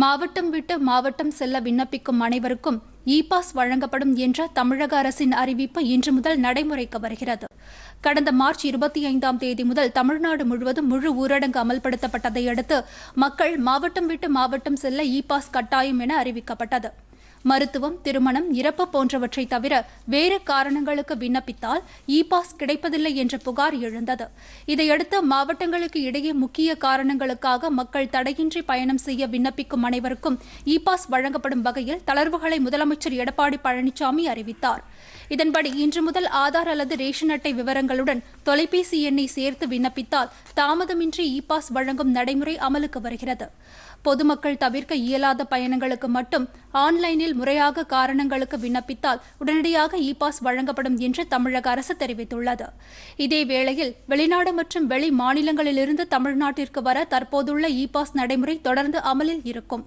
மாவட்டம் விட்டு மாவட்டம் செல்ல விண்ணப்பிக்கும் அனைவருக்கும் இ பாஸ் வழங்கப்படும் என்ற தமிழக அரசின் அறிவிப்பு இன்று முதல் நடைமுறைக்கு வருகிறது கடந்த மார்ச் இருபத்தி ஐந்தாம் தேதி முதல் தமிழ்நாடு முழுவதும் முழு ஊரடங்கு அமல்படுத்தப்பட்டதை அடுத்து மக்கள் மாவட்டம் விட்டு மாவட்டம் செல்ல இ பாஸ் கட்டாயம் என அறிவிக்கப்பட்டது மருத்துவம் திருமணம் இறப்பு போன்றவற்றை தவிர வேறு காரணங்களுக்கு விண்ணப்பித்தால் இ பாஸ் கிடைப்பதில்லை என்ற புகார் எழுந்தது இதையடுத்து மாவட்டங்களுக்கு இடையே முக்கிய காரணங்களுக்காக மக்கள் தடையின்றி பயணம் செய்ய விண்ணப்பிக்கும் அனைவருக்கும் இ பாஸ் வழங்கப்படும் வகையில் தளர்வுகளை முதலமைச்சர் எடப்பாடி பழனிசாமி அறிவித்தார் இதன்படி இன்று முதல் ஆதார் அல்லது ரேஷன் அட்டை விவரங்களுடன் தொலைபேசி எண்ணை சேர்த்து விண்ணப்பித்தால் தாமதமின்றி இ பாஸ் வழங்கும் நடைமுறை அமலுக்கு வருகிறது பொதுமக்கள் தவிர்க்க இயலாத பயணங்களுக்கு மட்டும் ஆன்லைனில் முறையாக காரணங்களுக்கு விண்ணப்பித்தால் உடனடியாக இ பாஸ் வழங்கப்படும் என்று தமிழக அரசு தெரிவித்துள்ளது இதேவேளையில் வெளிநாடு மற்றும் வெளி மாநிலங்களிலிருந்து தமிழ்நாட்டிற்கு வர தற்போதுள்ள இ பாஸ் நடைமுறை தொடர்ந்து அமலில் இருக்கும்